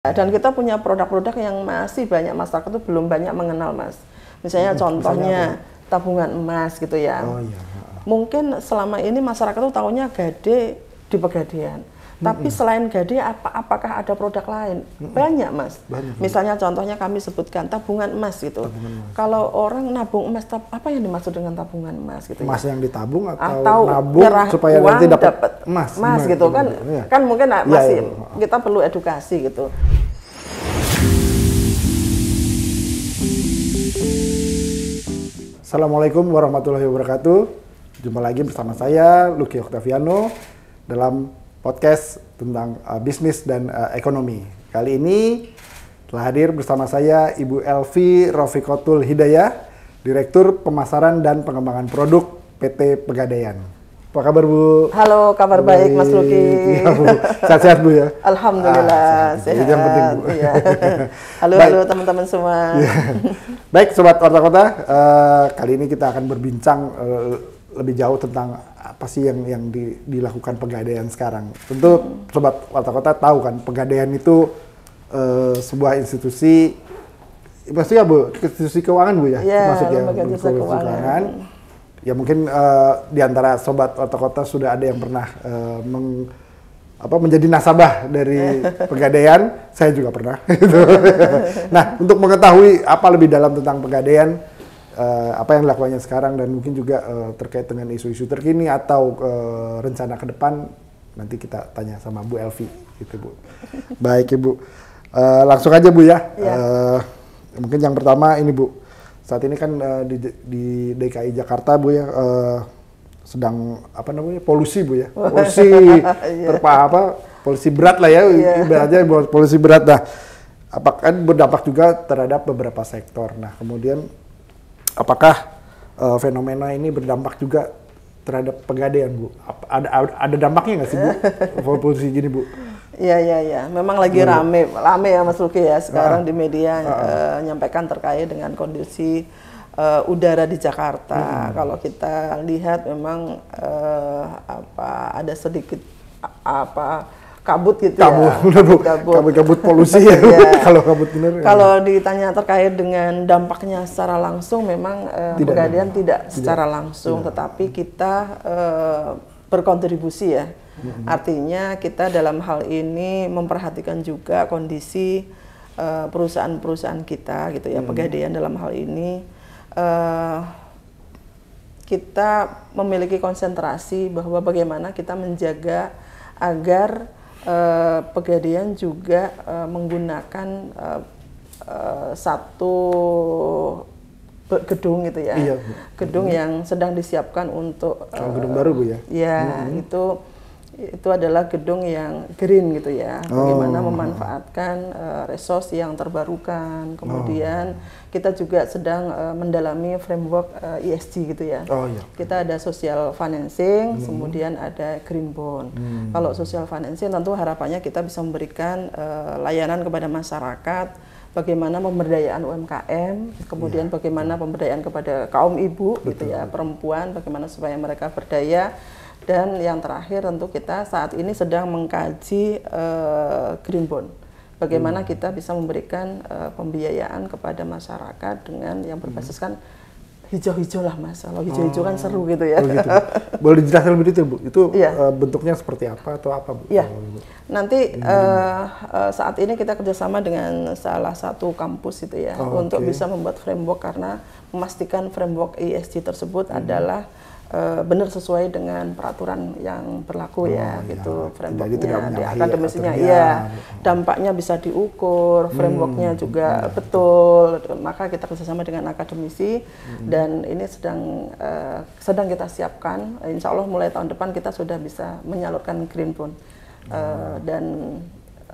Dan kita punya produk-produk yang masih banyak masyarakat itu belum banyak mengenal, Mas. Misalnya hmm, contohnya misalnya tabungan emas gitu ya. Oh, iya. Mungkin selama ini masyarakat itu tahunya gede di pegadaian. Tapi selain Gade, apa, apakah ada produk lain? Banyak, Mas. Banyak. Misalnya contohnya kami sebutkan tabungan emas gitu. Tabungan emas. Kalau orang nabung emas, tab, apa yang dimaksud dengan tabungan emas gitu? Ya? Emas ya? yang ditabung atau, atau nabung supaya uang nanti dapat emas? Emas gitu kan, ya. kan mungkin iya, masih ya, ya. kita perlu edukasi gitu. Assalamualaikum warahmatullahi wabarakatuh. Jumpa lagi bersama saya Lucky Oktaviano dalam podcast tentang uh, bisnis dan uh, ekonomi. Kali ini telah hadir bersama saya Ibu Elvi Rofikotul Hidayah, Direktur Pemasaran dan Pengembangan Produk PT Pegadaian. Apa kabar Bu? Halo, kabar baik, baik Mas Luki. sehat iya, sehat-sehat Bu ya? Alhamdulillah, ah, sehat. sehat. penting Bu. Ya. halo, halo teman-teman semua. Ya. Baik Sobat kota Kota, uh, kali ini kita akan berbincang uh, lebih jauh tentang apa sih yang yang di, dilakukan pegadaian sekarang. Tentu sobat Warta Kota tahu kan pegadaian itu uh, sebuah institusi pasti maksudnya Bu, institusi keuangan Bu ya, yeah, maksudnya institusi keuangan. Ya mungkin uh, di antara sobat Warta Kota sudah ada yang pernah uh, meng, apa menjadi nasabah dari pegadaian, saya juga pernah. Gitu. nah, untuk mengetahui apa lebih dalam tentang pegadaian uh, apa yang dilakukannya sekarang dan mungkin juga uh, terkait dengan isu-isu terkini atau uh, rencana ke depan nanti kita tanya sama Bu Elvi gitu Bu. Baik Ibu. Uh, langsung aja Bu ya. ya. mungkin yang pertama ini Bu. Saat ini kan uh, di, di DKI Jakarta Bu ya uh, sedang apa namanya? polusi Bu ya. Polusi iya. terpa apa? Polusi berat lah ya. Yeah. Ibaratnya polusi berat dah. Apakah berdampak juga terhadap beberapa sektor. Nah, kemudian apakah uh, fenomena ini berdampak juga terhadap pegadaian Bu? Ada ada dampaknya nggak sih Bu? posisi gini Bu? Iya iya iya, memang lagi rame rame ya Mas Luki ya sekarang uh, di media uh, uh, nyampaikan terkait dengan kondisi uh, udara di Jakarta. Hmm. Kalau kita lihat memang uh, apa ada sedikit apa kabut gitu kabut, ya. Kabut, kabut. kabut, kabut polusi ya. Iya. Kalau kabut benar. Ya. Kalau ya. ditanya terkait dengan dampaknya secara langsung memang uh, tidak, pegadaian tidak, tidak secara langsung, tidak. tetapi kita uh, berkontribusi ya. Artinya kita dalam hal ini memperhatikan juga kondisi eh, perusahaan-perusahaan kita gitu ya. Mm-hmm. Pegadaian dalam hal ini uh, kita memiliki konsentrasi bahwa bagaimana kita menjaga agar eh, Pegadaian juga uh, menggunakan eh, uh, satu gedung gitu ya, iya, gedung hmm. yang sedang disiapkan untuk uh, gedung baru bu ya. Ya hmm. itu itu adalah gedung yang green gitu ya. Oh. Bagaimana oh. memanfaatkan uh, resource yang terbarukan. Oh. Kemudian oh. kita juga sedang uh, mendalami framework uh, eh, ESG gitu ya. Oh, iya. Kita ada social financing, hmm. kemudian ada green bond. Hmm. Kalau social financing tentu harapannya kita bisa memberikan uh, layanan kepada masyarakat bagaimana pemberdayaan UMKM, kemudian ya. bagaimana pemberdayaan kepada kaum ibu betul, gitu ya, perempuan, bagaimana supaya mereka berdaya dan yang terakhir tentu kita saat ini sedang mengkaji uh, green bond. Bagaimana hmm. kita bisa memberikan uh, pembiayaan kepada masyarakat dengan yang hmm. berbasiskan hijau-hijau lah mas. Kalau hijau-hijau kan oh. seru gitu ya. Oh, gitu. Boleh dijelaskan lebih detail bu. Itu ya. uh, bentuknya seperti apa atau apa bu? Ya. Nanti uh, uh, saat ini kita kerjasama dengan salah satu kampus itu ya oh, untuk okay. bisa membuat framework karena memastikan framework ESG tersebut hmm. adalah Eh, benar sesuai dengan peraturan yang berlaku ya, oh, ya, ya gitu, gitu frameworknya di akademisnya ya dampaknya bisa diukur hmm, frameworknya hmm, juga hmm. betul maka kita kerjasama dengan akademisi hmm. dan ini sedang uh, sedang kita siapkan Insya Allah mulai tahun depan kita sudah bisa menyalurkan green bond eh, hmm. uh, dan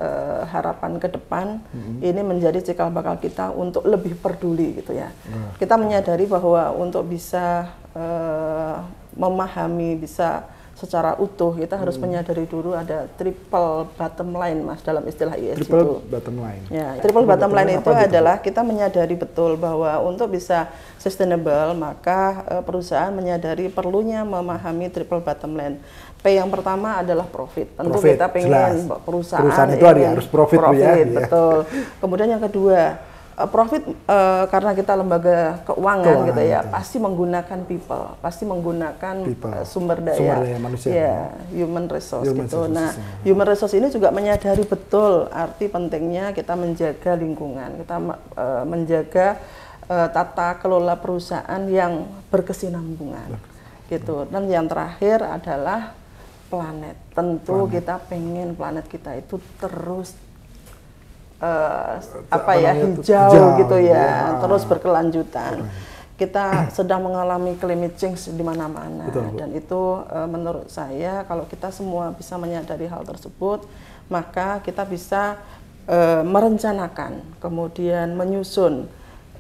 uh, harapan ke depan mm-hmm. ini menjadi cikal bakal kita untuk lebih peduli gitu ya. Mm. Kita menyadari bahwa untuk bisa Eh, memahami bisa secara utuh kita harus hmm. menyadari dulu ada triple bottom line mas dalam istilah ESG triple itu. bottom line ya triple bottom, bottom line, itu gitu? adalah kita menyadari betul bahwa untuk bisa sustainable maka eh, perusahaan menyadari perlunya memahami triple bottom line P yang pertama adalah profit tentu profit, kita pengen jelas. perusahaan, perusahaan itu ya, harus profit, ya. profit ya betul kemudian yang kedua Eh, profit uh, karena kita lembaga keuangan, keuangan gitu ya, itu. pasti menggunakan people, pasti menggunakan people. Uh, sumber daya, sumber daya manusia, ya human resource human gitu. Resources. Nah, iya. human resource ini juga menyadari betul arti pentingnya kita menjaga lingkungan, kita uh, menjaga uh, tata kelola perusahaan yang berkesinambungan, gitu. Dan yang terakhir adalah planet. Tentu planet. kita pengen planet kita itu terus uh, apa ya hijau, hijau gitu ya, ya terus berkelanjutan. Kita sedang mengalami climate change di mana-mana dan itu uh, menurut saya kalau kita semua bisa menyadari hal tersebut maka kita bisa uh, merencanakan kemudian menyusun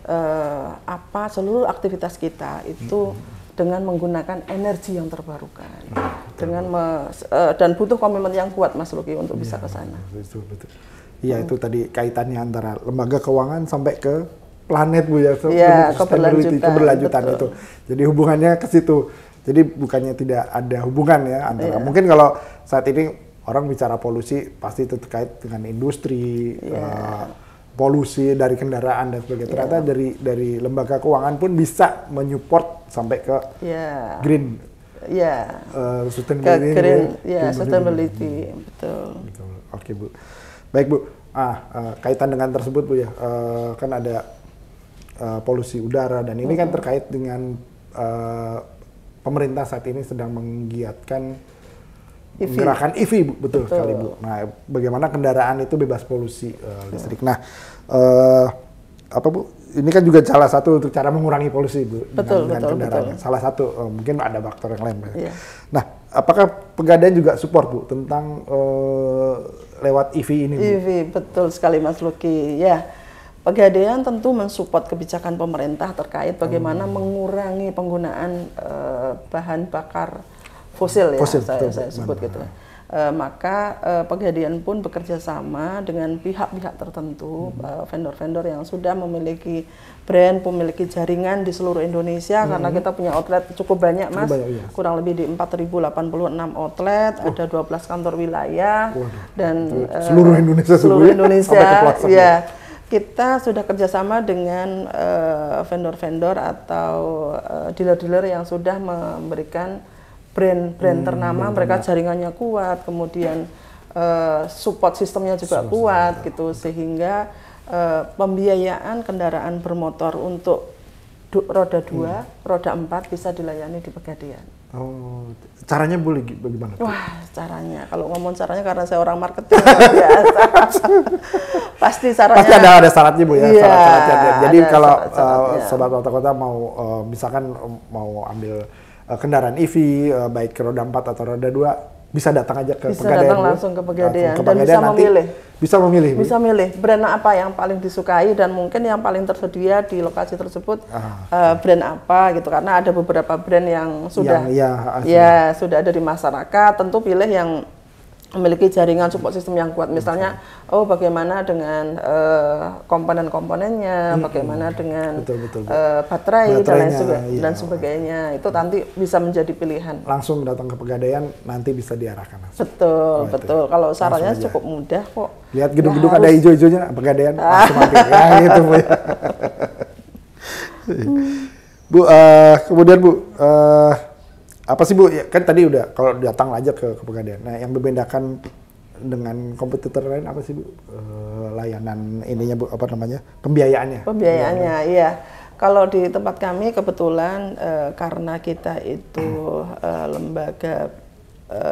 uh, apa seluruh aktivitas kita itu hmm dengan menggunakan energi yang terbarukan nah, dengan me, uh, dan butuh komitmen yang kuat Mas Luki untuk ya, bisa iya, ke sana. Betul betul. Iya hmm. itu tadi kaitannya antara lembaga keuangan sampai ke planet bu ya, so, ya keberlanjutan, keberlanjutan betul. itu. Jadi hubungannya ke situ. Jadi bukannya tidak ada hubungan ya antara. Ya. Mungkin kalau saat ini orang bicara polusi pasti itu terkait dengan industri, ya. uh, polusi dari kendaraan dan sebagainya. Iya. Ternyata ya. dari dari lembaga keuangan pun bisa menyupport sampai ke ya. green. Ya. Uh, sustainability. Ke green, ya, sustainability, betul. betul. Oke okay, bu. Baik Bu, ah, uh, kaitan dengan tersebut Bu ya, uh, kan ada uh, polusi udara dan ini kan terkait dengan uh, pemerintah saat ini sedang menggiatkan EV. gerakan EV Bu, betul, sekali Bu. Nah, bagaimana kendaraan itu bebas polusi uh, listrik. Nah, uh, apa Bu? Ini kan juga salah satu untuk cara mengurangi polusi Bu dengan, betul, dengan kendaraannya. Betul. Salah satu uh, mungkin ada faktor yang lain. bu iya. Nah, apakah pegadaian juga support Bu tentang uh, lewat EV ini. Bu. E betul sekali Mas Luki. Ya, Pegadaian tentu mensupport kebijakan pemerintah terkait bagaimana hmm. mengurangi penggunaan uh, bahan bakar fosil, fosil ya, fosil, saya, saya sebut gitu. mana. gitu uh, maka uh, pegadaian pun bekerja sama dengan pihak-pihak tertentu, eh, vendor-vendor hmm. yang sudah memiliki brand, memiliki jaringan di seluruh Indonesia hmm. karena kita punya outlet cukup banyak, Mas. Cukup banyak, iya. Kurang lebih di 4086 outlet, oh. ada 12 kantor wilayah Waduh. dan uh, seluruh Indonesia seluruh Indonesia. ya. kita sudah kerjasama dengan vendor-vendor uh, atau dealer-dealer uh, dealer -dealer yang sudah memberikan brand-brand hmm, ternama, brand mereka jaringannya kuat, kemudian uh, support sistemnya juga kuat gitu sehingga uh, pembiayaan kendaraan bermotor untuk du roda dua, hmm. roda empat bisa dilayani di Pegadaian. Oh, caranya boleh bagaimana? Wah, caranya kalau ngomong caranya karena saya orang marketing biasa. Pasti caranya. Pasti ada ada syaratnya bu ya. Iya, syarat, syaratnya. Jadi kalau syarat, uh, eh, sobat kota-kota mau uh, misalkan mau ambil Eh, kendaraan EV uh, eh, baik roda 4 atau roda 2 bisa datang aja ke bisa Pegadaian. Bisa datang ya. langsung ke Pegadaian ke dan bisa nanti memilih. Bisa memilih. Bisa memilih brand apa yang paling disukai dan mungkin yang paling tersedia di lokasi tersebut ah. uh, brand apa gitu karena ada beberapa brand yang sudah yang, ya, ya sudah ada di masyarakat tentu pilih yang memiliki jaringan support system yang kuat misalnya oh bagaimana dengan eh, komponen-komponennya hmm. bagaimana dengan betul, betul, betul. Uh, baterai dan lain sebagainya, iya. dan sebagainya itu nanti bisa menjadi pilihan langsung datang ke pegadaian nanti bisa diarahkan langsung. betul oh, betul itu. kalau sarannya cukup mudah kok lihat gedung-gedung ya, ada hijau-hijaunya pegadaian ah. langsung ya gitu bu hmm. Bu uh, kemudian Bu uh, apa sih bu? Ya, kan tadi udah kalau datang aja ke kepegadian. Nah yang membedakan dengan kompetitor lain apa sih bu? e, layanan ininya bu apa namanya? Pembiayaannya. Pembiayaannya, iya. Kalau di tempat kami kebetulan e, karena kita itu hmm. e, lembaga e,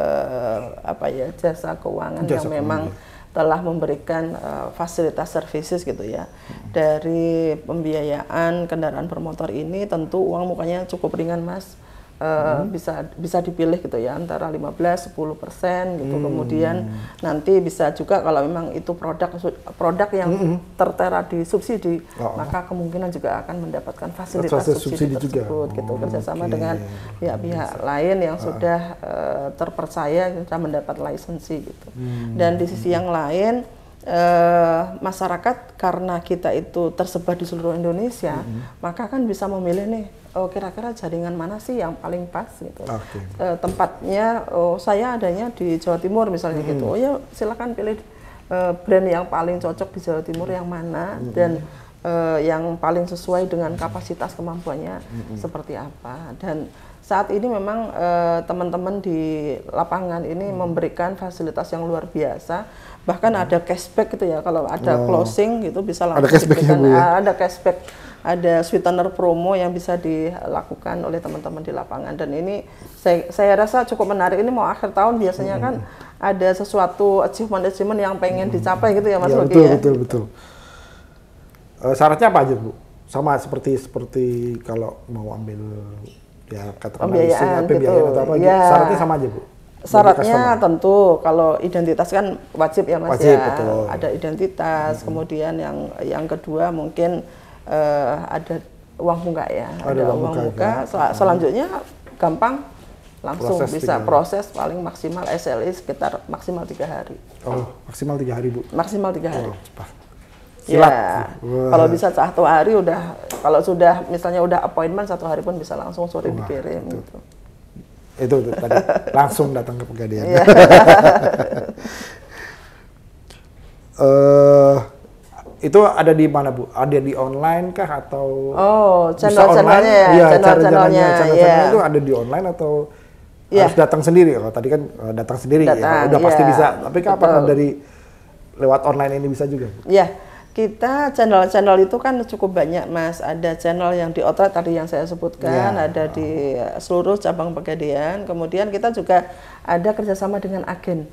apa ya jasa keuangan jasa yang keuangan. memang iya. telah memberikan uh, fasilitas services gitu ya. Hmm. Dari pembiayaan kendaraan bermotor ini tentu uang mukanya cukup ringan Mas. Uh, hmm. bisa bisa dipilih gitu ya antara 15 10 persen gitu hmm. kemudian nanti bisa juga kalau memang itu produk produk yang hmm. tertera di subsidi oh. maka kemungkinan juga akan mendapatkan fasilitas subsidi, subsidi tersebut juga. gitu oh, kerjasama okay. dengan pihak-pihak ya, lain yang ah. sudah uh, terpercaya kita mendapat lisensi gitu hmm. dan di sisi yang lain Uh, masyarakat karena kita itu tersebar di seluruh Indonesia, -hmm. maka kan bisa memilih nih oh, kira-kira jaringan mana sih yang paling pas gitu. Okay. E, eh, tempatnya oh, saya adanya di Jawa Timur misalnya hmm. gitu. Oh ya silakan pilih e, brand yang paling cocok di Jawa Timur yang mana hmm. dan e, yang paling sesuai dengan kapasitas kemampuannya hmm. seperti apa dan saat ini memang teman-teman di lapangan ini hmm. memberikan fasilitas yang luar biasa bahkan hmm. ada cashback gitu ya kalau ada oh. closing gitu bisa langsung ya, ya? ah, ada cashback ya, Bu, ya? ada cashback ada sweetener promo yang bisa dilakukan oleh teman-teman di lapangan dan ini saya, saya rasa cukup menarik ini mau akhir tahun biasanya hmm. kan ada sesuatu achievement-achievement yang pengen hmm. dicapai gitu ya Mas ya, betul, ya. Betul betul uh, syaratnya apa aja Bu? Sama seperti seperti kalau mau ambil ya katakanlah pembiayaan, gitu. atau apa ya. syaratnya sama aja Bu? syaratnya tentu kalau identitas kan wajib ya mas wajib, ya betul. ada identitas hmm. kemudian yang yang kedua mungkin uh, ada uang muka ya, ada, ada uang, uang muka. muka. Sel hmm. selanjutnya gampang langsung proses bisa tiga. proses paling maksimal SLE sekitar maksimal tiga hari. Oh, maksimal tiga hari bu? Maksimal tiga hari. Oh, cepat. Ya, Silat. Ya, kalau bisa satu hari udah, kalau sudah misalnya udah appointment satu hari pun bisa langsung sore Wah, dikirim. Itu. Itu, itu tadi langsung datang ke pegadaian. Yeah. Iya. uh, itu ada di mana Bu? Ada di online kah atau Oh, channel-channelnya ya, ya channel-channelnya. Channel-channelnya yeah. Iya. itu ada di online atau yeah. harus datang sendiri? Kalau tadi kan eh, datang sendiri ya, datang, ya, udah yeah. pasti iya. bisa. Tapi kapan Betul. dari lewat online ini bisa juga? Iya. Yeah. Kita channel-channel itu kan cukup banyak Mas. Ada channel yang di Otra tadi yang saya sebutkan, yeah. ada di seluruh cabang pegadaian. Kemudian kita juga ada kerjasama dengan agen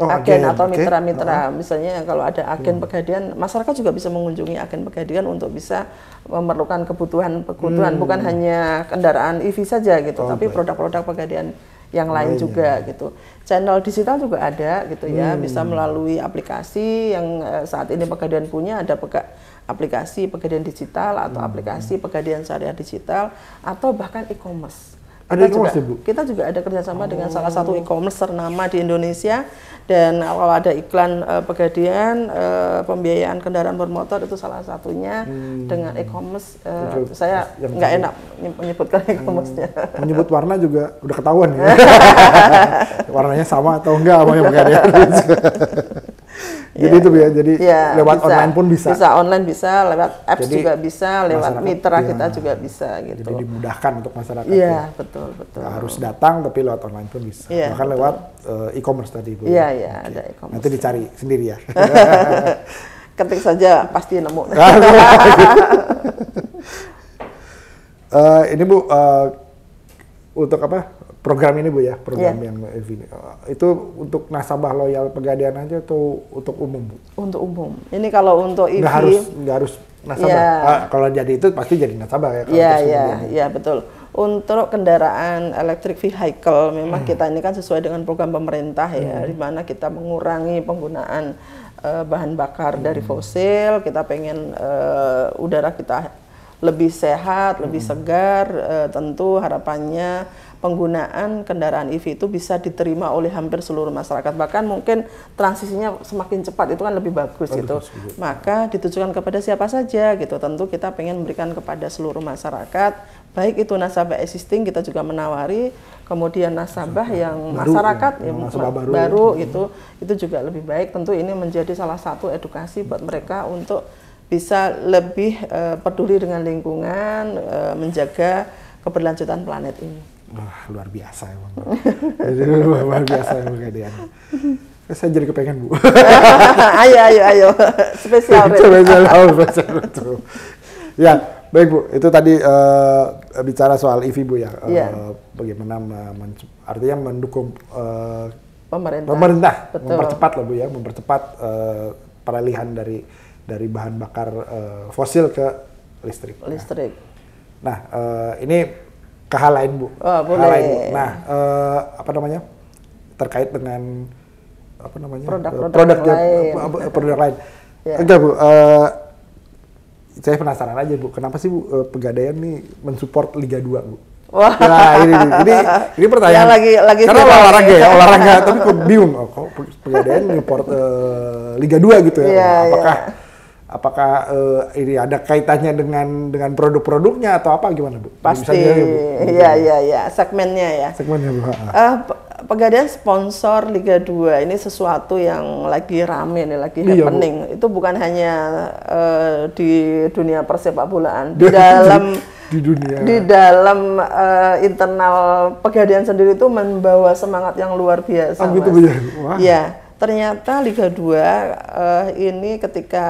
oh, agen agen atau mitra-mitra. Okay. Oh. Misalnya kalau ada agen hmm. pegadaian, masyarakat juga bisa mengunjungi agen pegadaian untuk bisa memerlukan kebutuhan-kebutuhan hmm. bukan hanya kendaraan EV saja gitu, oh, tapi produk-produk pegadaian yang lain oh, juga gitu. Channel digital juga ada gitu ya, hmm. ya, bisa melalui aplikasi yang eh, saat ini pegadaian punya ada pega aplikasi pegadaian digital atau hmm. aplikasi pegadaian syariah digital atau bahkan e-commerce. Ada kita juga, ya, Bu? Kita juga ada kerjasama oh. dengan salah satu oh. e-commerce ternama di Indonesia dan kalau ada iklan uh, e, pegadian, uh, e, pembiayaan kendaraan bermotor itu salah satunya hmm. dengan e-commerce. Uh, saya nggak enak menyebutkan hmm. e-commerce-nya. Menyebut warna juga udah ketahuan ya. Warnanya sama atau enggak sama yang pegadaian. jadi iya, itu ya iya. jadi iya, lewat bisa. online pun bisa bisa online bisa lewat apps jadi, juga bisa lewat mitra kita juga bisa gitu jadi dimudahkan untuk masyarakat iya ya. betul betul harus datang tapi lewat online pun bisa ya, bahkan betul. lewat uh, e-commerce tadi bu ya. iya iya ada e-commerce nanti dicari sendiri ya ketik saja pasti nemu uh, ini bu uh, untuk apa program ini Bu ya, iya. program yeah. yang Evi ini. Eh, itu untuk nasabah loyal pegadaian aja atau untuk umum Bu? Untuk umum. Ini kalau untuk ini nggak harus nggak harus nasabah. Yeah. Ah, kalau jadi itu pasti jadi nasabah ya Iya, iya, iya betul. Untuk kendaraan elektrik vehicle memang hmm. kita ini kan sesuai dengan program pemerintah ya, hmm. di mana kita mengurangi penggunaan uh, bahan bakar hmm. dari fosil, kita pengen uh, udara kita lebih sehat, lebih hmm. segar, uh, tentu harapannya penggunaan kendaraan EV itu bisa diterima oleh hampir seluruh masyarakat. Bahkan mungkin transisinya semakin cepat itu kan lebih bagus Aduh, gitu. Maka ditujukan kepada siapa saja gitu. Tentu kita pengen memberikan kepada seluruh masyarakat, baik itu nasabah existing kita juga menawari, kemudian nasabah yang masyarakat ya, yang masyarakat baru, baru hmm. itu itu juga lebih baik. Tentu ini menjadi salah satu edukasi buat mereka untuk bisa lebih uh, peduli dengan lingkungan, uh, menjaga keberlanjutan planet ini wah luar biasa emang. jadi luar biasa emang kalian. Eh, saya jadi kepengen bu. ayo ayo ayo spesial. spesial oh, spesial Ya baik bu, itu tadi uh, bicara soal EV bu ya. Uh, Bagaimana men artinya mendukung uh, pemerintah, pemerintah mempercepat lah bu ya, mempercepat uh, peralihan dari dari bahan bakar uh, fosil ke listrik. Listrik. Nah, nah uh, ini ke hal lain bu. Oh, boleh. Hal lain bu. Nah uh, apa namanya terkait dengan apa namanya produk-produk produk lain. Eh, produk, produk lain. yeah. Enggak bu. Uh, saya penasaran aja bu, kenapa sih bu uh, pegadaian nih mensupport Liga 2 bu? Wah. Wow. Nah, ini, ini, ini, ini ya, pertanyaan. Ya, lagi, lagi Karena olahraga ya, olahraga. tapi kok bingung, oh, kok pegadaian support uh, Liga 2 gitu ya? Yeah, Apakah yeah apakah uh, ini ada kaitannya dengan dengan produk-produknya atau apa gimana bu? Pasti, iya iya iya segmennya ya. Segmennya bu. Uh, pegadaian sponsor Liga 2 ini sesuatu yang lagi rame nih, lagi iya, happening. Bu. Itu bukan hanya uh, di dunia persepak bolaan, di dalam di dunia di dalam uh, internal pegadaian sendiri itu membawa semangat yang luar biasa. Oh, gitu, mas. Bu, ya. Wah. Ya ternyata Liga 2 uh, eh, ini ketika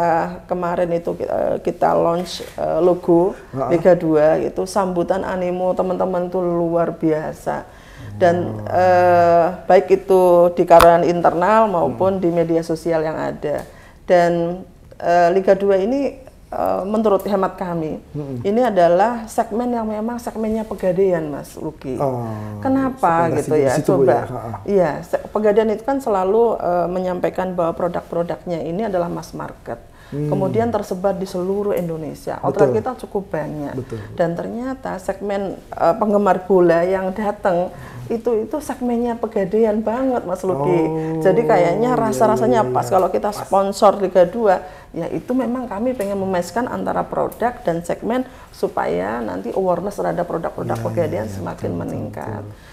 kemarin itu uh, kita launch uh, logo uh-huh. Liga 2 itu sambutan animo teman-teman itu luar biasa dan uh. baik itu di karyawan internal maupun hmm. di media sosial yang ada dan uh, Liga 2 ini uh, menurut hemat kami hmm. ini adalah segmen yang memang segmennya pegadaian Mas Luki. Oh, Kenapa gitu ya? Coba. Ya? Iya, Pegadaian itu kan selalu uh, menyampaikan bahwa produk-produknya ini adalah mass market. Hmm. Kemudian tersebar di seluruh Indonesia. Outlet kita cukup banyak. Betul. Dan ternyata segmen uh, penggemar bola yang datang itu itu segmennya pegadaian banget Mas Luki. Oh, Jadi kayaknya iya, rasa-rasanya iya, iya, kalau kita sponsor Liga 2 ya itu memang kami pengen memainkan antara produk dan segmen supaya nanti awareness terhadap produk-produk iya, pegadaian iya, semakin betul, meningkat. Betul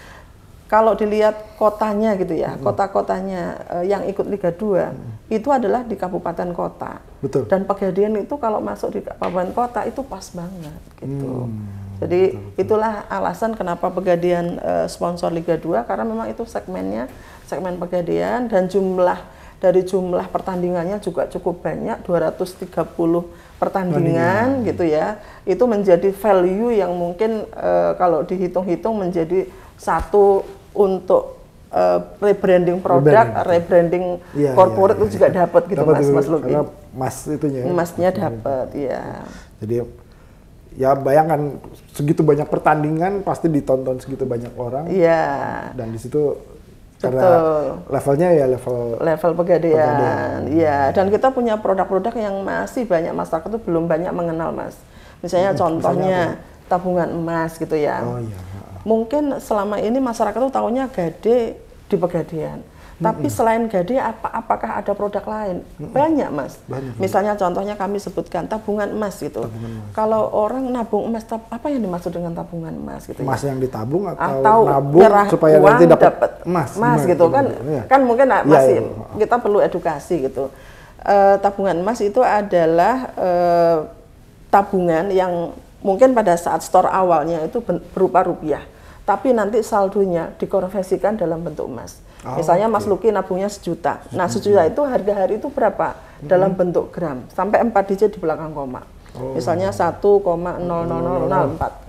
kalau dilihat kotanya gitu ya, hmm. kota-kotanya uh, yang ikut Liga 2 hmm. itu adalah di kabupaten kota. Betul. Dan pegadaian itu kalau masuk di kabupaten kota itu pas banget gitu. Hmm. Jadi betul, betul. itulah alasan kenapa pegadaian uh, sponsor Liga 2 karena memang itu segmennya segmen pegadaian dan jumlah dari jumlah pertandingannya juga cukup banyak 230 pertandingan gitu ya. Itu menjadi value yang mungkin uh, kalau dihitung-hitung menjadi satu untuk Uh, rebranding produk, rebranding, ya, corporate ya, ya, itu iya. juga dapat gitu dapet mas, itu, mas Luki. Karena mas itunya. Ya. Masnya iya. dapat, ya. Jadi ya bayangkan segitu banyak pertandingan pasti ditonton segitu banyak orang. Iya. Dan di situ karena Betul. levelnya ya level level pegadaian. Iya, dan kita punya produk-produk yang masih banyak masyarakat itu belum banyak mengenal, Mas. Misalnya hmm, contohnya misalnya tabungan emas gitu ya. Oh iya mungkin selama ini masyarakat itu tahunya gade di pegadaian. Mm-hmm. Tapi selain gade, apa, apakah ada produk lain? Mm-hmm. Banyak mas. Banyak. Misalnya contohnya kami sebutkan tabungan emas gitu. Tabungan emas. Kalau orang nabung emas, tab, apa yang dimaksud dengan tabungan emas gitu? Ya? Emas ya? yang ditabung atau, atau nabung supaya uang nanti dapat emas? Emas gitu, gitu kan? Ya. Kan mungkin ya, masih ya, ya. kita perlu edukasi gitu. Uh, tabungan emas itu adalah uh, tabungan yang mungkin pada saat store awalnya itu berupa rupiah, tapi nanti saldonya dikonversikan dalam bentuk emas. Oh, Misalnya okay. Mas Luki nabungnya sejuta. Nah, mm-hmm. sejuta itu harga hari itu berapa? Hmm. Dalam bentuk gram, sampai 4 digit di belakang koma. Oh. Misalnya 1,00004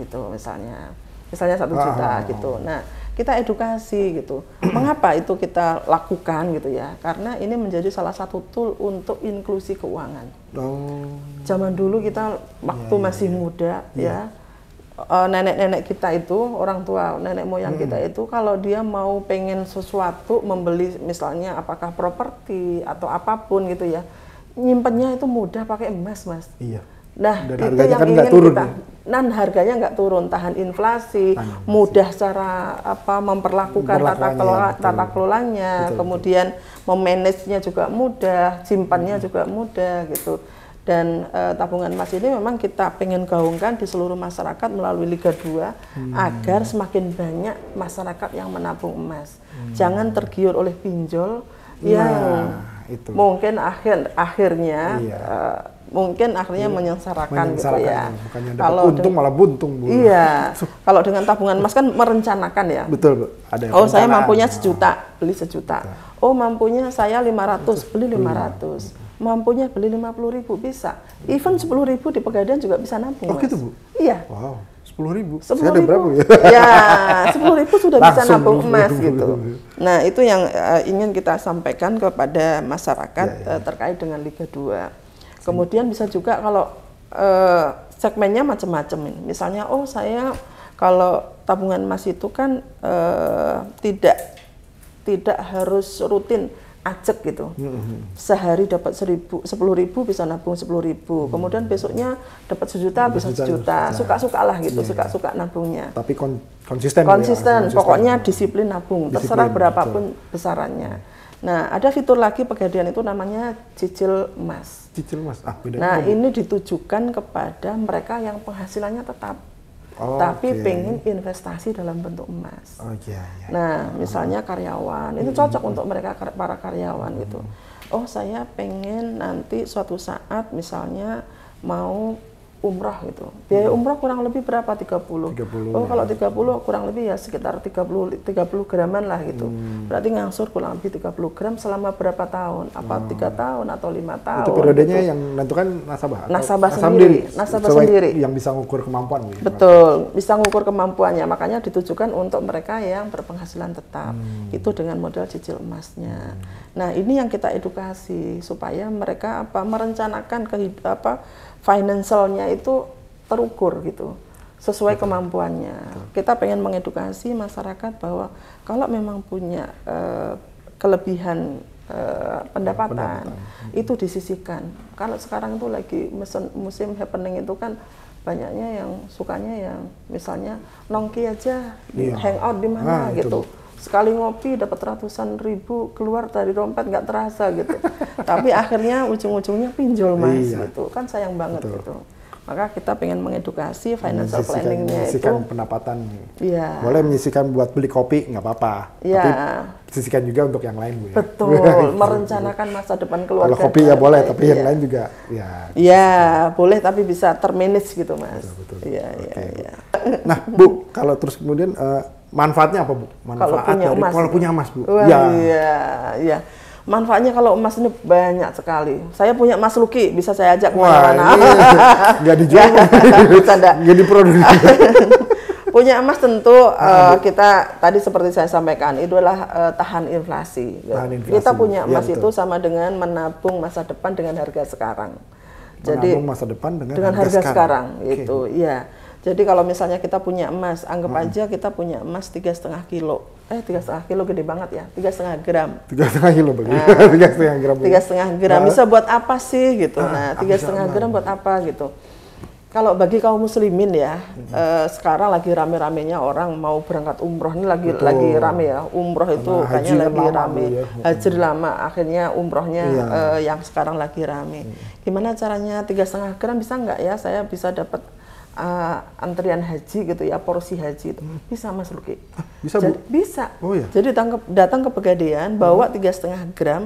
gitu misalnya. Misalnya satu juta oh. gitu. Nah, kita edukasi gitu. Mengapa itu kita lakukan gitu ya? Karena ini menjadi salah satu tool untuk inklusi keuangan. Oh. Zaman dulu kita iya, waktu iya, iya. ya, ya, masih eh, ya. muda ya, ya nenek-nenek kita itu, orang tua nenek moyang hmm. kita itu kalau dia mau pengen sesuatu membeli misalnya apakah properti atau apapun gitu ya, nyimpennya itu mudah pakai emas, Mas. Iya. Nah, Dan itu yang kan ingin turun kita ya? nan harganya nggak turun tahan inflasi tahan mudah cara apa memperlakukan tata kelola tata kelolanya betul, kemudian nya juga mudah simpannya hmm. juga mudah gitu dan e, tabungan emas ini memang kita pengen gaungkan di seluruh masyarakat melalui Liga 2 hmm. agar semakin banyak masyarakat yang menabung emas hmm. jangan tergiur oleh pinjol ya. nah, yang itu. mungkin akhir akhirnya iya. e, mungkin akhirnya iya. menyengsarakan, gitu ya. Bukannya iya. kalau untung malah buntung bu. Iya. kalau dengan tabungan emas kan merencanakan ya. Betul bu. Ada oh saya mampunya nah. sejuta beli sejuta. Betul. Oh mampunya saya 500 beli 500. Mampunya beli puluh ribu bisa. Even sepuluh ribu di pegadaian juga bisa nampung. Oh gitu bu. Iya. Wow. Sepuluh ribu. Sepuluh ribu. Berapa ya? Ya, sepuluh ribu sudah Langsung bisa nabung emas gitu. Nah, itu yang uh, ingin kita sampaikan kepada masyarakat ya, ya. Uh, terkait dengan Liga 2 Kemudian bisa juga kalau eh, segmennya macam-macam. Misalnya, oh saya kalau tabungan emas itu kan eh, tidak tidak harus rutin ajek gitu. Mm-hmm. Sehari dapat seribu, sepuluh ribu bisa nabung sepuluh ribu. Mm-hmm. Kemudian besoknya dapat sejuta bisa sejuta. Nah. Suka-suka lah gitu, iya, iya. suka-suka nabungnya. Tapi kon- konsisten. Ya, konsisten. Ya, konsisten. Pokoknya disiplin nabung. Disiplin, terserah berapapun betul. besarannya. Nah, ada fitur lagi pegadaian itu namanya cicil emas. Cicil emas. Ah, beda nah, ini ditujukan kepada mereka yang penghasilannya tetap Oh, tapi okay. pengen investasi dalam bentuk emas. Oh, yeah, yeah. Nah, misalnya karyawan, itu hmm. cocok mm -hmm. untuk mereka para karyawan mm -hmm. gitu. Oh, saya pengen nanti suatu saat misalnya mau Umrah gitu. Biaya hmm. umrah kurang lebih berapa? 30. 30 oh, kalau 30 ya. kurang lebih ya sekitar 30 30 graman lah gitu. Hmm. Berarti ngangsur kurang lebih 30 gram selama berapa tahun? Apa hmm. tiga 3 tahun atau lima tahun? Itu periodenya gitu. yang menentukan nasabah. Nasabah sendiri, nasabah sendiri yang bisa mengukur kemampuan gitu. Betul, bisa mengukur kemampuannya. Makanya ditujukan untuk mereka yang berpenghasilan tetap. Hmm. Itu dengan modal cicil emasnya. Hmm. Nah, ini yang kita edukasi supaya mereka apa merencanakan kehidupan apa financialnya itu terukur gitu sesuai Betul. kemampuannya. Betul. Kita pengen mengedukasi masyarakat bahwa kalau memang punya uh, kelebihan uh, pendapatan, pendapatan hmm. itu disisihkan. Kalau sekarang itu lagi musim, musim happening itu kan banyaknya yang sukanya yang misalnya nongki aja iya. hangout di mana nah, gitu. Itu sekali ngopi dapat ratusan ribu keluar dari dompet nggak terasa gitu tapi akhirnya ujung-ujungnya pinjol mas iya. gitu kan sayang banget Betul. gitu maka kita pengen mengedukasi financial planningnya menyisikan itu pendapatan iya. boleh menyisikan buat beli kopi nggak apa-apa iya. tapi sisikan juga untuk yang lain bu ya betul gitu. merencanakan masa depan keluarga kalau kopi ya boleh tapi iya. yang lain juga ya iya boleh tapi bisa termanage gitu mas betul, betul. iya, iya okay. iya nah bu kalau terus kemudian uh, Manfaatnya apa, Bu? Manfaat kalau punya dari emas, kalau ya? punya emas, Bu. Wah, ya. Iya, iya. Manfaatnya kalau emas ini banyak sekali. Saya punya emas Luki, bisa saya ajak kemana-mana. Nggak dijual, nggak diproduksi. punya emas tentu uh, kita tadi seperti saya sampaikan itu adalah uh, tahan inflasi. Tahan inflasi. Kita punya emas ya, itu sama dengan menabung masa depan dengan harga sekarang. Menabung Jadi masa depan dengan, dengan harga, harga sekarang, sekarang okay. itu, ya. Jadi kalau misalnya kita punya emas, anggap hmm. aja kita punya emas tiga setengah kilo. Eh tiga setengah kilo gede banget ya, tiga setengah gram. Tiga setengah kilo begitu. Nah, tiga setengah gram. Tiga setengah gram nah. bisa buat apa sih gitu? Ah, nah tiga setengah gram buat apa gitu? kalau bagi kaum muslimin ya hmm. eh, sekarang lagi rame-ramenya orang mau berangkat umroh ini lagi Betul. lagi rame ya umroh itu nah, kayaknya lagi lama rame ya. haji lama akhirnya umrohnya yeah. eh, yang sekarang lagi rame hmm. gimana caranya tiga setengah gram bisa nggak ya saya bisa dapat uh, antrian haji gitu ya porsi haji itu hmm. bisa mas Luki ah, bisa jadi, bisa oh, iya. jadi tangkep, datang ke pegadaian bawa hmm. tiga setengah gram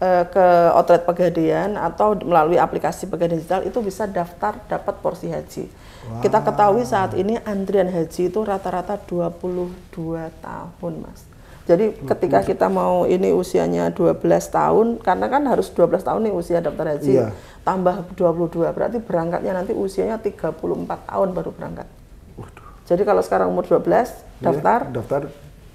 uh, ke outlet pegadaian atau melalui aplikasi pegadaian digital itu bisa daftar dapat porsi haji wow. kita ketahui saat ini antrian haji itu rata-rata 22 tahun mas jadi ketika kita mau ini usianya 12 tahun, karena kan harus 12 tahun nih usia daftar haji. Iya. Tambah 22 berarti berangkatnya nanti usianya 34 tahun baru berangkat. Waduh. Jadi kalau sekarang umur 12 daftar, iya, daftar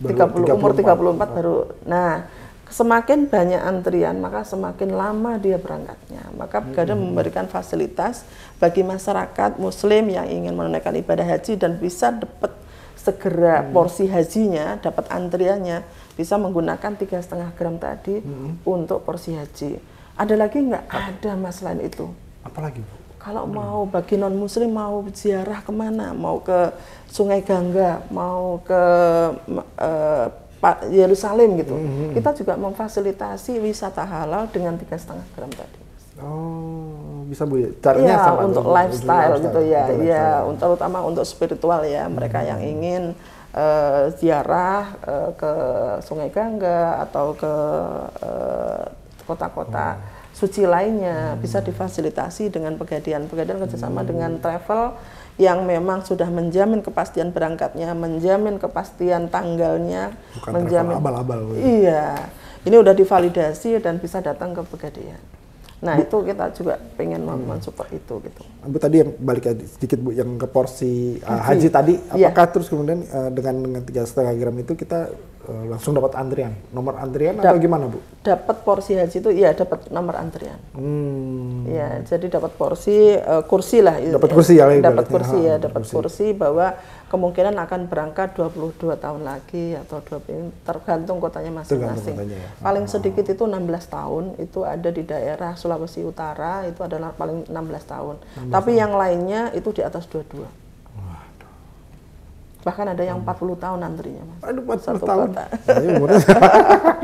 baru 30 34. umur 34 baru. Nah, semakin banyak antrian maka semakin lama dia berangkatnya. Maka Pegadaian hmm. memberikan fasilitas bagi masyarakat muslim yang ingin menunaikan ibadah haji dan bisa dapat segera hmm. porsi hajinya dapat antriannya bisa menggunakan tiga setengah gram tadi hmm. untuk porsi haji. Ada lagi nggak? Ada mas lain itu. Apalagi Kalau hmm. mau bagi non muslim mau ziarah kemana? Mau ke Sungai Gangga, mau ke uh, Yerusalem gitu. Hmm. Kita juga memfasilitasi wisata halal dengan tiga setengah gram tadi. Oh, bisa bu. Ya? Caranya ya, sama untuk lifestyle, gitu ya. Untuk iya, lifestyle. terutama untuk spiritual ya. Mereka yang hmm. ingin uh, ziarah uh, ke Sungai Gangga atau ke eh, kota-kota uh, hmm. suci lainnya hmm. bisa difasilitasi dengan pegadian-pegadian kerjasama hmm. dengan travel yang memang sudah menjamin kepastian berangkatnya, menjamin kepastian tanggalnya, Bukan menjamin abal-abal. Ya? Iya. Ini udah divalidasi dan bisa datang ke pegadian. Nah Bu, itu kita juga pengen hmm. support itu gitu. Bu tadi yang balik sedikit Bu yang ke porsi haji, uh, haji tadi, iya. apakah yeah. terus kemudian uh, dengan dengan tiga setengah gram itu kita Eh, langsung dapat antrian nomor antrian Dap atau gimana bu? Dapat porsi haji itu ya dapat nomor antrian. Hmm. Ya jadi dapat porsi uh, kursi lah. Dapat kursi ya. Dapat kursi ya dapat kursi. kursi bahwa kemungkinan akan berangkat 22 tahun lagi atau 20 tergantung kotanya masing-masing. Ya. Paling sedikit itu 16 tahun itu ada di daerah Sulawesi Utara itu adalah paling 16 tahun. 16 Tapi tahun. yang lainnya itu di atas 22 bahkan ada yang 40 hmm. tahun antrinya mas. Aduh 40 Satu tahun. Kota. Nah,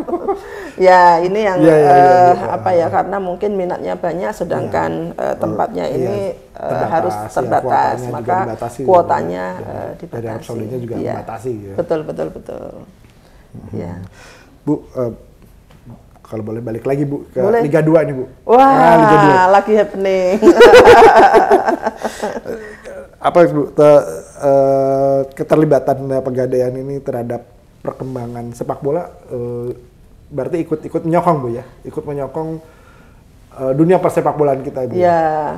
ya ini yang ya, ya, ya, ya. uh, ya. apa ya karena mungkin minatnya banyak sedangkan ya. uh, tempatnya ya, ini eh, terbatas, harus iya, terbatas ya, kuotanya maka dibatasi, kuotanya ya. uh, dibatasi. Dari juga ya. dibatasi. Ya. Betul betul betul. Hmm. Ya. Bu. Uh, kalau boleh balik lagi Bu ke boleh. Liga 2 nih Bu. Wah, nah, Liga 2. lucky happening. Eh, apa Bu te, uh, keterlibatan pegadaian ini terhadap perkembangan sepak bola uh, berarti ikut-ikut menyokong Bu ya, ikut menyokong uh, dunia persepak bolaan kita Ibu. Iya. Ya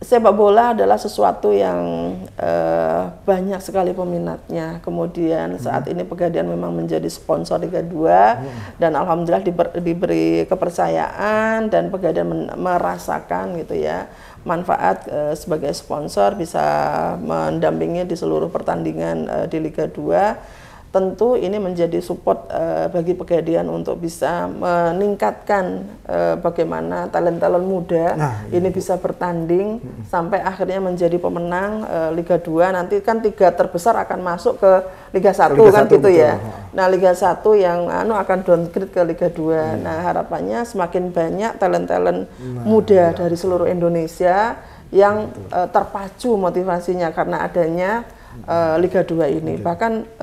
sepak bola adalah sesuatu yang uh, banyak sekali peminatnya. Kemudian hmm. saat ini Pegadaian memang menjadi sponsor Liga 2 hmm. dan alhamdulillah diber, diberi kepercayaan dan Pegadaian men, merasakan gitu ya manfaat uh, sebagai sponsor bisa mendampingi di seluruh pertandingan uh, di Liga 2 tentu ini menjadi support uh, bagi Pegadaian untuk bisa meningkatkan uh, bagaimana talent-talent muda nah, iya. ini bisa bertanding hmm. sampai akhirnya menjadi pemenang uh, Liga 2 nanti kan tiga terbesar akan masuk ke Liga 1 kan 1, gitu ya. betul. ya. Nah, Liga 1 yang anu akan downgrade ke Liga 2. Hmm. Iya. Nah, harapannya semakin banyak talent-talent nah, muda iya. dari seluruh Indonesia yang uh, terpacu motivasinya karena adanya Liga 2 ini. Bahkan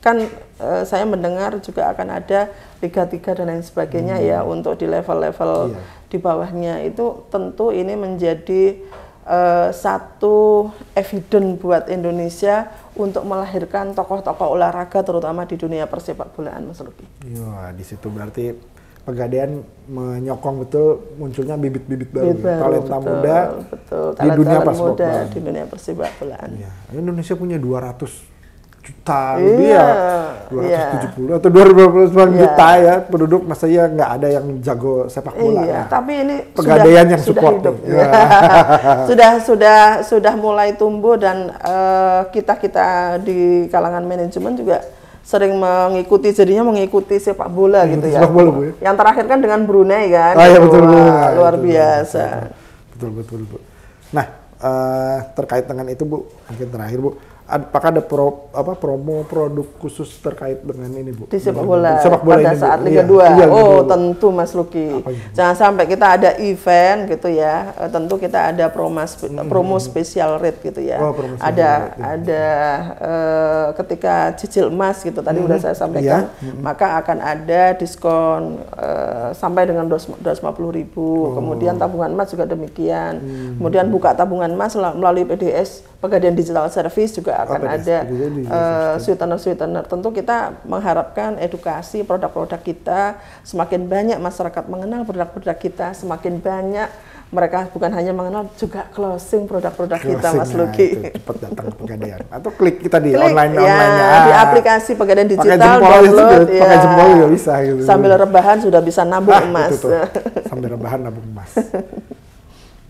kan e, saya mendengar juga akan ada liga tiga dan lain sebagainya ya hmm. ya untuk di level-level iya. di bawahnya itu tentu ini menjadi e, satu eviden buat Indonesia untuk melahirkan tokoh-tokoh olahraga terutama di dunia persepak bolaan Mas Luki. Iya, di situ berarti pegadaian menyokong betul munculnya bibit-bibit baru, baru talenta betul, muda betul. Talent, di dunia persepak bolaan. Di dunia persepak bolaan. Iya. Indonesia punya 200 juta iya. lebih Iya. 270 iya. atau 259 iya. juta ya penduduk masa iya nggak ada yang jago sepak bola. Iya, ya. tapi ini pegadaian sudah, yang support. Sudah, hidup, ya. sudah sudah sudah mulai tumbuh dan eh, kita-kita uh, di kalangan manajemen juga sering mengikuti jadinya mengikuti sepak bola hmm, gitu ya. Sepak bola Bu. Ya? Yang terakhir kan dengan Brunei kan. Ah, ya, betul, Wah, betul, iya, luar betul, biasa. Betul betul betul. betul. Nah, uh, terkait dengan itu Bu, mungkin terakhir Bu apakah ada pro, apa promo produk khusus terkait dengan ini Bu? Di sepak bola. Sepak bola pada ini, saat Liga 2. Iya, iya oh, tentu Mas Luki. Jangan sampai kita ada event gitu ya. Eh, tentu kita ada promo hmm. promo spesial rate gitu ya. Oh, ada rate. Iya. ada uh, ketika cicil emas gitu tadi hmm. udah saya sampaikan, iya. Hmm. maka akan ada diskon uh, sampai dengan ribu. Oh. Kemudian tabungan emas juga demikian. Hmm. Kemudian buka tabungan emas melalui PDS Pegadaian Digital Service juga akan oh, ada sweetener sweetener Uh, Tentu kita mengharapkan edukasi produk-produk kita semakin banyak masyarakat mengenal produk-produk kita, semakin banyak mereka bukan hanya mengenal juga closing produk-produk kita Mas Luki. Nah, cepat datang pegadaian atau klik kita di online online ya, online ya. di aplikasi pegadaian digital pakai jempol download itu, ya. pakai jempol juga bisa gitu. Sambil rebahan sudah bisa nabung ah, emas. Itu tuh. Sambil rebahan nabung emas.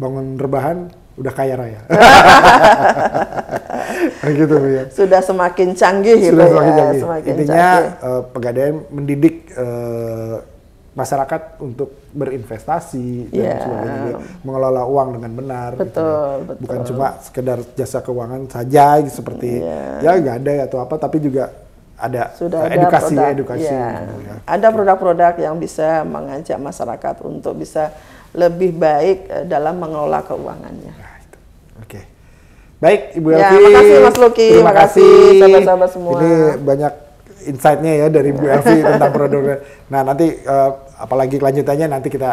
Bangun rebahan udah kaya raya. gitu ya. Sudah semakin canggih gitu Sudah gitu semakin ya. Canggih. Semakin Intinya canggih. Uh, eh, pegadaian mendidik uh, masyarakat untuk berinvestasi yeah. dan iya. sebagainya, mengelola uang dengan benar. Betul, gitu ya. betul. Bukan cuma sekedar jasa keuangan saja gitu, seperti yeah. ya ada atau apa, tapi juga ada sudah uh, edukasi produk, edukasi Yeah. Gitu, ya. ada produk-produk yang bisa mengajak masyarakat untuk bisa lebih baik dalam mengelola keuangannya. Nah, Baik, Ibu ya, Elvi. terima kasih Mas Luki, terima kasih sahabat-sahabat semua. Ini banyak insight-nya ya dari Ibu Elvi tentang produknya. Nah, nanti uh, apalagi kelanjutannya nanti kita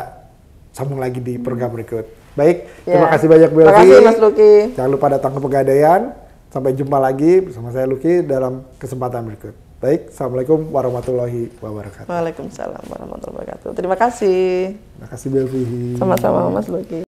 sambung lagi di program berikut. Baik, ya. terima kasih banyak Bu Elvi. Terima kasih Mas Luki. Jangan lupa datang ke Pegadaian. Sampai jumpa lagi bersama saya Luki dalam kesempatan berikut. Baik, Assalamualaikum warahmatullahi wabarakatuh. Waalaikumsalam warahmatullahi wabarakatuh. Terima kasih. Terima kasih Bu Elvi. Sama-sama Mas Luki.